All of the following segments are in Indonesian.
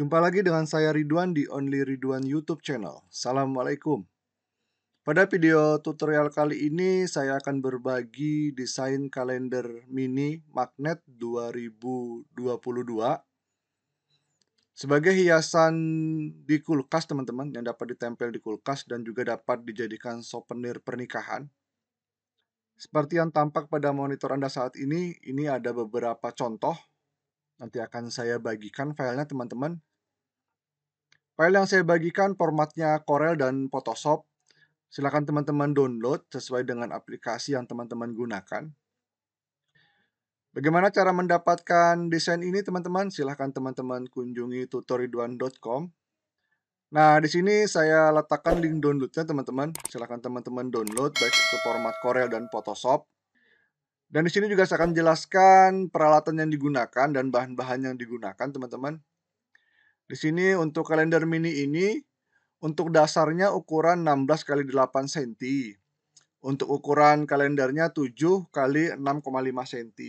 Jumpa lagi dengan saya Ridwan di Only Ridwan YouTube channel. Assalamualaikum. Pada video tutorial kali ini saya akan berbagi desain kalender mini magnet 2022 sebagai hiasan di kulkas teman-teman yang dapat ditempel di kulkas dan juga dapat dijadikan souvenir pernikahan. Seperti yang tampak pada monitor Anda saat ini, ini ada beberapa contoh. Nanti akan saya bagikan filenya teman-teman File yang saya bagikan formatnya Corel dan Photoshop. Silakan teman-teman download sesuai dengan aplikasi yang teman-teman gunakan. Bagaimana cara mendapatkan desain ini teman-teman? Silahkan teman-teman kunjungi tutoriduan.com Nah, di sini saya letakkan link downloadnya teman-teman. Silahkan teman-teman download baik itu format Corel dan Photoshop. Dan di sini juga saya akan jelaskan peralatan yang digunakan dan bahan-bahan yang digunakan teman-teman. Di sini untuk kalender mini ini untuk dasarnya ukuran 16 kali 8 cm. Untuk ukuran kalendernya 7 kali 6,5 cm.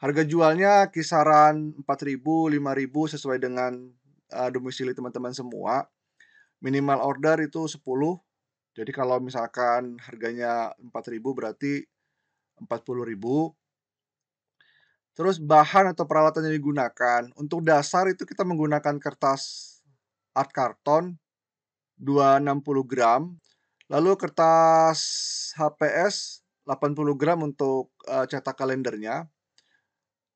Harga jualnya kisaran 4.000, 5.000 sesuai dengan uh, domisili teman-teman semua. Minimal order itu 10. Jadi kalau misalkan harganya 4.000 berarti 40.000 Terus bahan atau peralatan yang digunakan. Untuk dasar itu kita menggunakan kertas art karton 260 gram. Lalu kertas HPS 80 gram untuk uh, cetak kalendernya.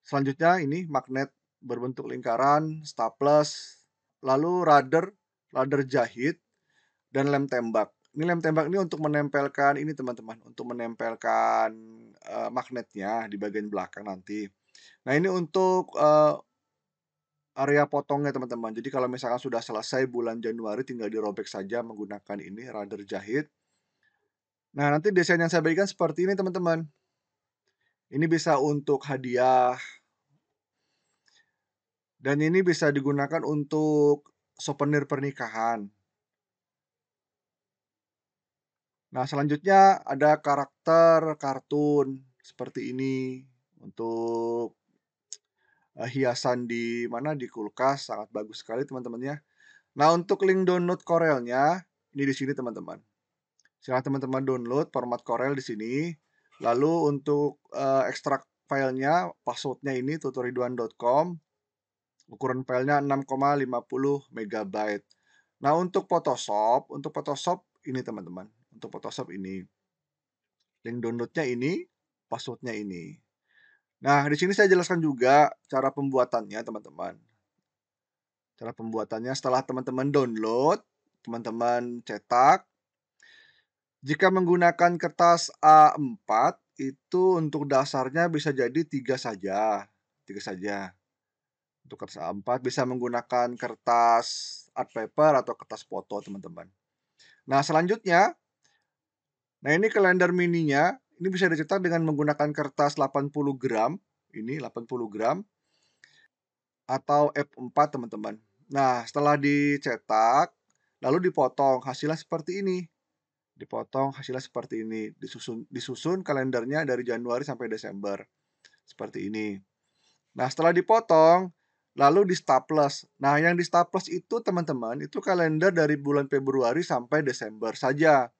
Selanjutnya ini magnet berbentuk lingkaran, staples, lalu radar, radar jahit, dan lem tembak. Ini lem tembak ini untuk menempelkan ini teman-teman, untuk menempelkan uh, magnetnya di bagian belakang nanti. Nah, ini untuk, uh, area potongnya teman-teman. Jadi kalau misalkan sudah selesai bulan Januari tinggal dirobek saja menggunakan ini radar jahit. Nah, nanti desain yang saya bagikan seperti ini teman-teman. Ini bisa untuk hadiah dan ini bisa digunakan untuk souvenir pernikahan. Nah, selanjutnya ada karakter kartun seperti ini untuk uh, hiasan di mana di kulkas sangat bagus sekali teman-temannya. Nah, untuk link download Corelnya ini di sini teman-teman. Silahkan teman-teman download format Corel di sini. Lalu untuk uh, ekstrak filenya, passwordnya ini tutoriduan.com. Ukuran filenya 6,50 MB. Nah, untuk Photoshop, untuk Photoshop ini teman-teman. Untuk Photoshop ini. Link downloadnya ini, passwordnya ini. Nah, di sini saya jelaskan juga cara pembuatannya, teman-teman. Cara pembuatannya setelah teman-teman download, teman-teman cetak. Jika menggunakan kertas A4, itu untuk dasarnya bisa jadi tiga saja. Tiga saja. Untuk kertas A4 bisa menggunakan kertas art paper atau kertas foto, teman-teman. Nah, selanjutnya, nah ini kalender mininya ini bisa dicetak dengan menggunakan kertas 80 gram, ini 80 gram, atau F4 teman-teman. Nah, setelah dicetak, lalu dipotong, hasilnya seperti ini. Dipotong, hasilnya seperti ini. Disusun, disusun kalendernya dari Januari sampai Desember. Seperti ini. Nah, setelah dipotong, lalu di staples. Nah, yang di staples itu teman-teman, itu kalender dari bulan Februari sampai Desember saja.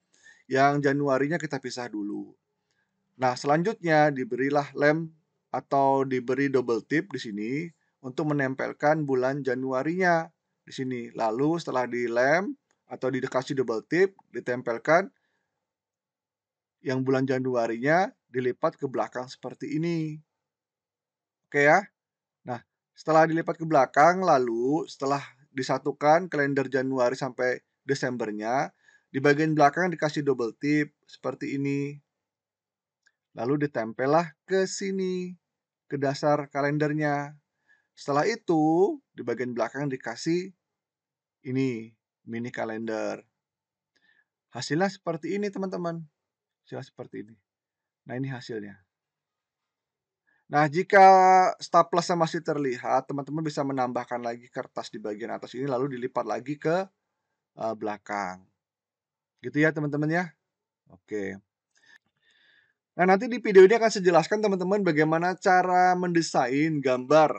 Yang Januarinya kita pisah dulu. Nah, selanjutnya diberilah lem atau diberi double tip di sini untuk menempelkan bulan Januarinya di sini. Lalu setelah dilem atau dikasih double tip, ditempelkan yang bulan Januarinya dilipat ke belakang seperti ini. Oke ya. Nah, setelah dilipat ke belakang lalu setelah disatukan kalender Januari sampai Desembernya, di bagian belakang dikasih double tip seperti ini. Lalu ditempelah ke sini, ke dasar kalendernya. Setelah itu, di bagian belakang dikasih ini, mini kalender. Hasilnya seperti ini, teman-teman. Hasilnya seperti ini. Nah, ini hasilnya. Nah, jika staplesnya masih terlihat, teman-teman bisa menambahkan lagi kertas di bagian atas ini, lalu dilipat lagi ke uh, belakang. Gitu ya, teman-teman ya. Oke. Nah, nanti di video ini akan saya jelaskan teman-teman bagaimana cara mendesain gambar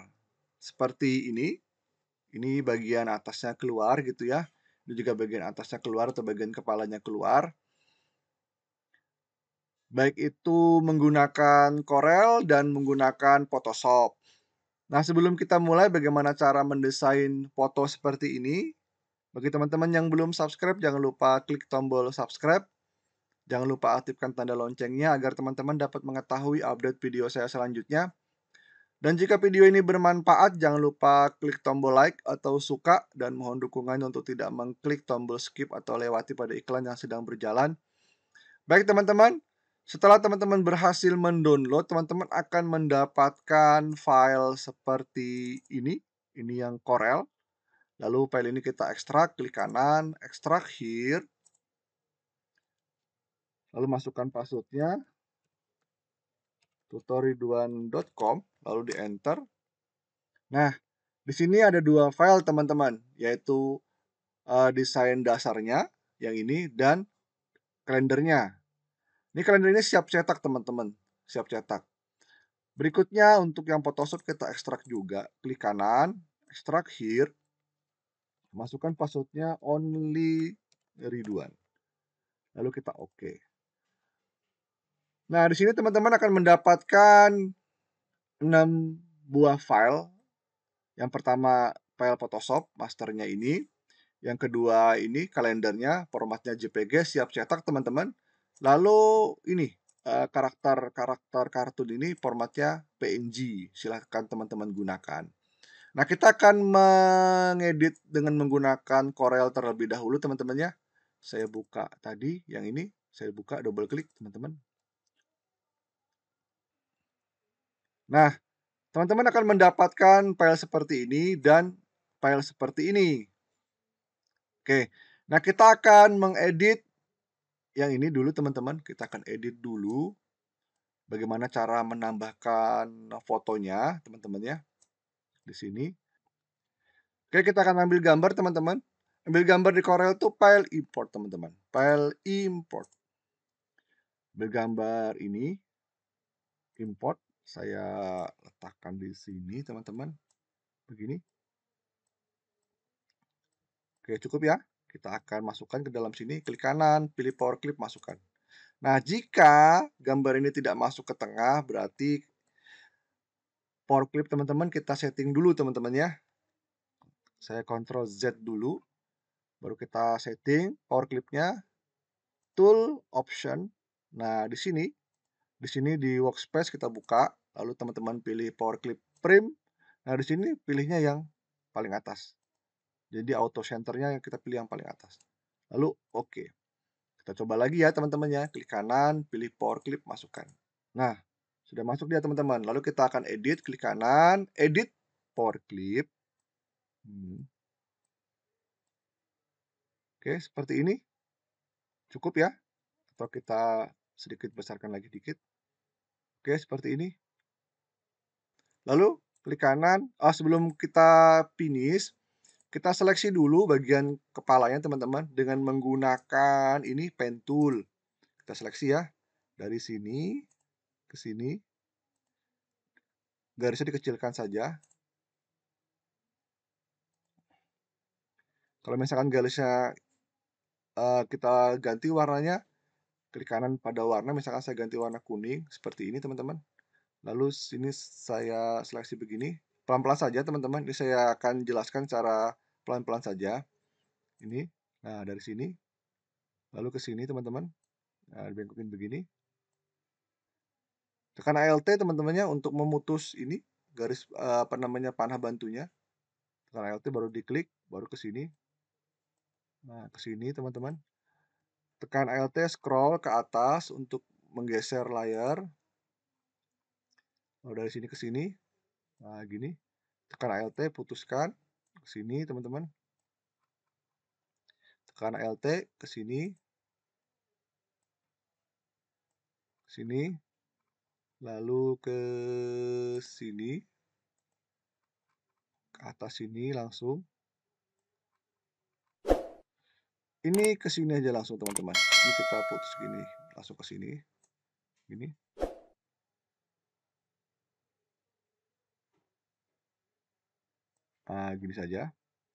seperti ini. Ini bagian atasnya keluar gitu ya. Ini juga bagian atasnya keluar atau bagian kepalanya keluar. Baik itu menggunakan Corel dan menggunakan Photoshop. Nah, sebelum kita mulai bagaimana cara mendesain foto seperti ini, bagi teman-teman yang belum subscribe, jangan lupa klik tombol subscribe Jangan lupa aktifkan tanda loncengnya agar teman-teman dapat mengetahui update video saya selanjutnya. Dan jika video ini bermanfaat, jangan lupa klik tombol like atau suka dan mohon dukungan untuk tidak mengklik tombol skip atau lewati pada iklan yang sedang berjalan. Baik teman-teman, setelah teman-teman berhasil mendownload, teman-teman akan mendapatkan file seperti ini. Ini yang Corel. Lalu file ini kita ekstrak, klik kanan, ekstrak here lalu masukkan passwordnya tutoriduan.com lalu di enter nah di sini ada dua file teman-teman yaitu uh, desain dasarnya yang ini dan kalendernya ini kalender ini siap cetak teman-teman siap cetak berikutnya untuk yang Photoshop kita ekstrak juga klik kanan ekstrak here masukkan passwordnya only Ridwan lalu kita oke okay. Nah, di sini teman-teman akan mendapatkan 6 buah file. Yang pertama file Photoshop masternya ini. Yang kedua ini kalendernya, formatnya JPG siap cetak teman-teman. Lalu ini karakter-karakter eh, kartun ini formatnya PNG. Silahkan teman-teman gunakan. Nah, kita akan mengedit dengan menggunakan Corel terlebih dahulu teman-teman ya. Saya buka tadi yang ini, saya buka double klik teman-teman. Nah, teman-teman akan mendapatkan file seperti ini dan file seperti ini. Oke, nah kita akan mengedit yang ini dulu teman-teman. Kita akan edit dulu bagaimana cara menambahkan fotonya teman-teman ya. Di sini. Oke, kita akan ambil gambar teman-teman. Ambil gambar di Corel itu file import teman-teman. File import. Ambil gambar ini. Import saya letakkan di sini teman-teman begini oke cukup ya kita akan masukkan ke dalam sini klik kanan pilih power clip masukkan nah jika gambar ini tidak masuk ke tengah berarti power clip teman-teman kita setting dulu teman-teman ya saya kontrol Z dulu baru kita setting power clipnya tool option nah di sini di sini di workspace kita buka, lalu teman-teman pilih power clip prim. Nah, di sini pilihnya yang paling atas. Jadi auto centernya yang kita pilih yang paling atas. Lalu oke. Okay. Kita coba lagi ya teman-teman ya. Klik kanan, pilih power clip, masukkan. Nah, sudah masuk dia teman-teman. Lalu kita akan edit, klik kanan, edit power clip. Hmm. Oke, seperti ini. Cukup ya. Atau kita sedikit besarkan lagi dikit. Oke, seperti ini. Lalu klik kanan. Oh, sebelum kita finish, kita seleksi dulu bagian kepalanya teman-teman dengan menggunakan ini pen tool. Kita seleksi ya dari sini ke sini. Garisnya dikecilkan saja. Kalau misalkan garisnya eh, kita ganti warnanya klik kanan pada warna misalkan saya ganti warna kuning seperti ini teman-teman lalu sini saya seleksi begini pelan-pelan saja teman-teman ini saya akan jelaskan cara pelan-pelan saja ini nah dari sini lalu ke sini teman-teman nah, dibengkokin begini tekan ALT teman-temannya untuk memutus ini garis eh, apa namanya panah bantunya tekan ALT baru diklik baru ke sini nah ke sini teman-teman Tekan ALT scroll ke atas untuk menggeser layar. kalau dari sini ke sini. Nah, gini. Tekan ALT, putuskan. Ke sini, teman-teman. Tekan ALT, ke sini. Ke sini. Lalu ke sini. Ke atas sini langsung ini ke sini aja langsung teman-teman ini kita putus gini langsung ke sini gini nah gini saja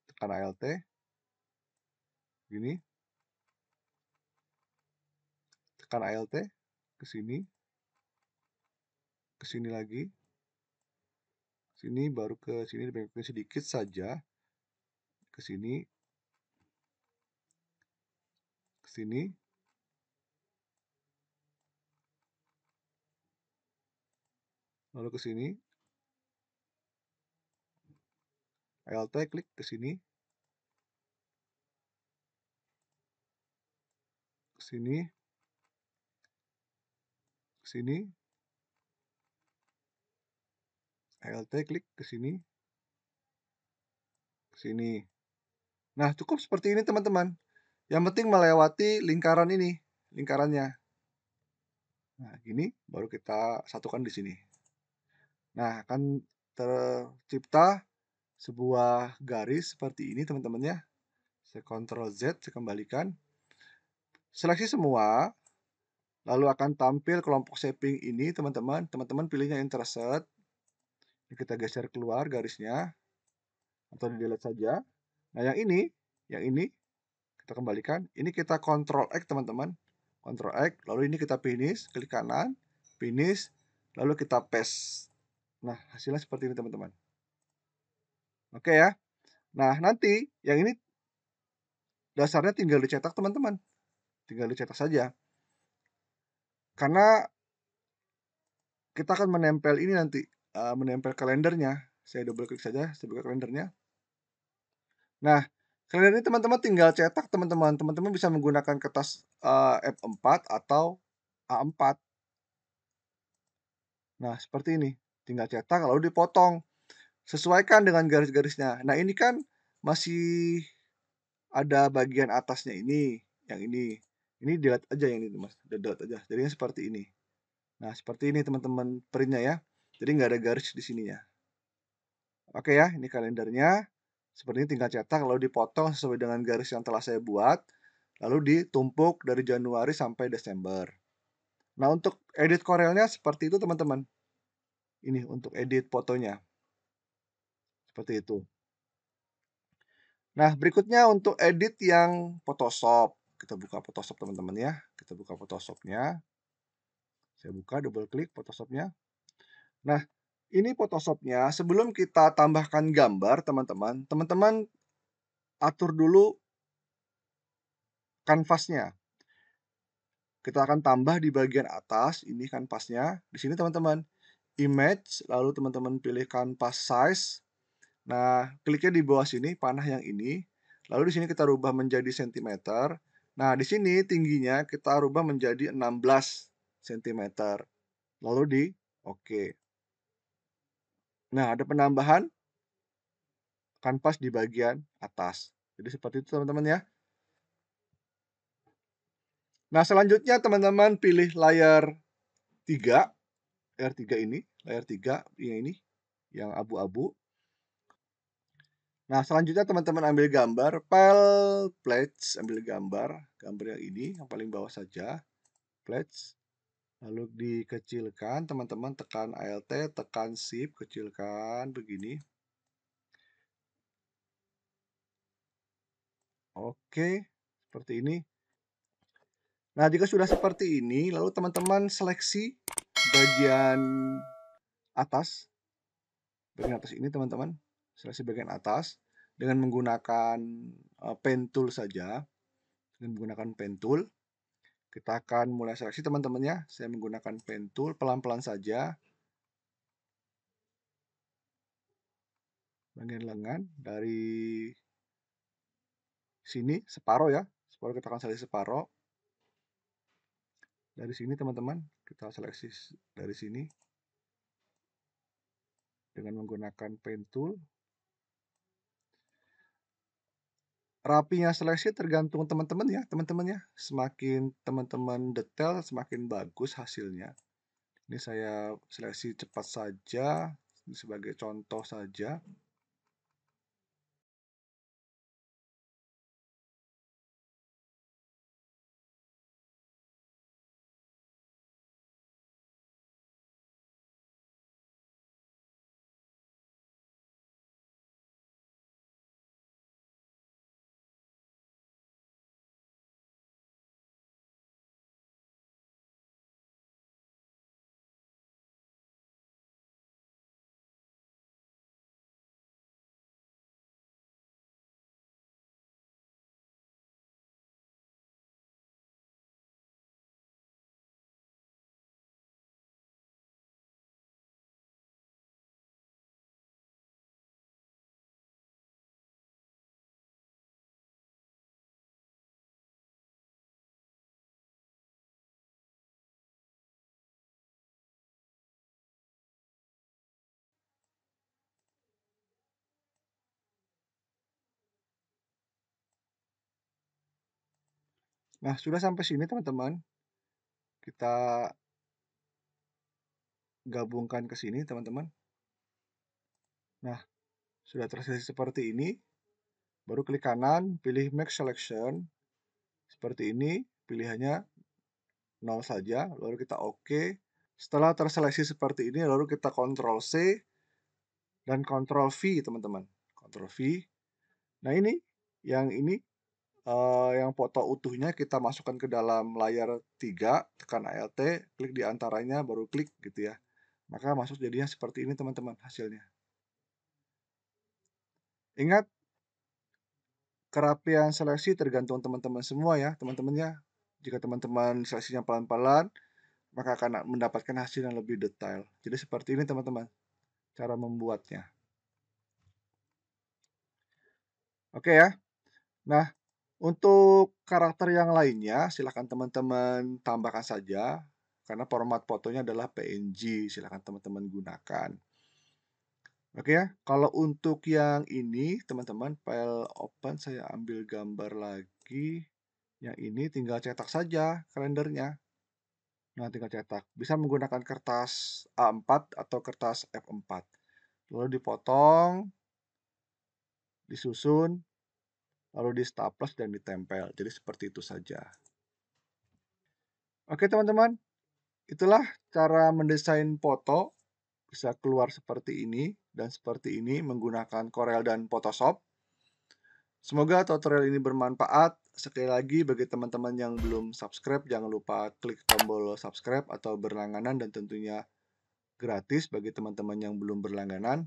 tekan ALT gini tekan ALT ke sini ke sini lagi sini baru ke sini sedikit saja ke sini sini. Lalu ke sini. ALT klik ke sini. Ke sini. Ke sini. ALT klik ke sini. Ke sini. Nah, cukup seperti ini teman-teman. Yang penting melewati lingkaran ini, lingkarannya. Nah, gini baru kita satukan di sini. Nah, akan tercipta sebuah garis seperti ini teman-teman ya. Saya Ctrl Z, saya kembalikan. Seleksi semua, lalu akan tampil kelompok shaping ini teman-teman. Teman-teman pilihnya intersect. Ini kita geser keluar garisnya atau di delete saja. Nah, yang ini, yang ini kita kembalikan ini kita kontrol X teman-teman kontrol X lalu ini kita finish klik kanan finish lalu kita paste nah hasilnya seperti ini teman-teman oke ya nah nanti yang ini dasarnya tinggal dicetak teman-teman tinggal dicetak saja karena kita akan menempel ini nanti eh, menempel kalendernya saya double klik saja sebagai kalendernya nah Selain ini teman-teman tinggal cetak teman-teman. Teman-teman bisa menggunakan kertas uh, eh, F4 atau A4. Nah, seperti ini. Tinggal cetak lalu dipotong. Sesuaikan dengan garis-garisnya. Nah, ini kan masih ada bagian atasnya ini, yang ini. Ini dilihat aja yang ini, Mas. Dilihat aja. Jadinya seperti ini. Nah, seperti ini teman-teman printnya ya. Jadi nggak ada garis di sininya. Oke ya, ini kalendernya. Seperti ini tinggal cetak lalu dipotong sesuai dengan garis yang telah saya buat, lalu ditumpuk dari Januari sampai Desember. Nah, untuk edit korelnya seperti itu teman-teman. Ini untuk edit fotonya. Seperti itu. Nah, berikutnya untuk edit yang Photoshop. Kita buka Photoshop teman-teman ya. Kita buka Photoshopnya. Saya buka double klik Photoshopnya. Nah, ini Photoshopnya sebelum kita tambahkan gambar teman-teman, teman-teman atur dulu kanvasnya. Kita akan tambah di bagian atas, ini kanvasnya. Di sini teman-teman, image, lalu teman-teman pilih kanvas size. Nah, kliknya di bawah sini, panah yang ini. Lalu di sini kita rubah menjadi cm Nah, di sini tingginya kita rubah menjadi 16 cm. Lalu di oke. Okay. Nah, ada penambahan kanvas di bagian atas. Jadi seperti itu teman-teman ya. Nah, selanjutnya teman-teman pilih layar 3. Layar 3 ini, layar 3 yang ini yang abu-abu. Nah, selanjutnya teman-teman ambil gambar file plates, ambil gambar, gambar yang ini yang paling bawah saja. Plates lalu dikecilkan teman-teman tekan alt tekan shift kecilkan begini oke seperti ini nah jika sudah seperti ini lalu teman-teman seleksi bagian atas bagian atas ini teman-teman seleksi bagian atas dengan menggunakan eh, pen tool saja dengan menggunakan pen tool kita akan mulai seleksi teman-teman ya. Saya menggunakan pen tool pelan-pelan saja. Bagian lengan dari sini separuh ya. Separuh kita akan seleksi separuh. Dari sini teman-teman, kita seleksi dari sini dengan menggunakan pen tool rapinya seleksi tergantung teman-teman ya teman-teman ya semakin teman-teman detail semakin bagus hasilnya ini saya seleksi cepat saja sebagai contoh saja Nah, sudah sampai sini teman-teman. Kita gabungkan ke sini teman-teman. Nah, sudah terseleksi seperti ini. Baru klik kanan, pilih make selection. Seperti ini, pilihannya 0 saja, lalu kita OK. Setelah terseleksi seperti ini, lalu kita Ctrl C dan Ctrl V, teman-teman. Ctrl V. Nah, ini yang ini uh, yang foto utuhnya kita masukkan ke dalam layar 3, tekan ALT, klik di antaranya, baru klik gitu ya. Maka masuk jadinya seperti ini teman-teman hasilnya. Ingat, kerapian seleksi tergantung teman-teman semua ya, teman-teman ya. Jika teman-teman seleksinya pelan-pelan, maka akan mendapatkan hasil yang lebih detail. Jadi seperti ini teman-teman, cara membuatnya. Oke ya. Nah, untuk karakter yang lainnya, silahkan teman-teman tambahkan saja, karena format fotonya adalah PNG, silahkan teman-teman gunakan. Oke ya, kalau untuk yang ini, teman-teman, file open, saya ambil gambar lagi. Yang ini tinggal cetak saja kalendernya. Nah, tinggal cetak. Bisa menggunakan kertas A4 atau kertas F4. Lalu dipotong, disusun, lalu di staples dan ditempel. Jadi seperti itu saja. Oke teman-teman, itulah cara mendesain foto bisa keluar seperti ini dan seperti ini menggunakan Corel dan Photoshop. Semoga tutorial ini bermanfaat. Sekali lagi bagi teman-teman yang belum subscribe jangan lupa klik tombol subscribe atau berlangganan dan tentunya gratis bagi teman-teman yang belum berlangganan.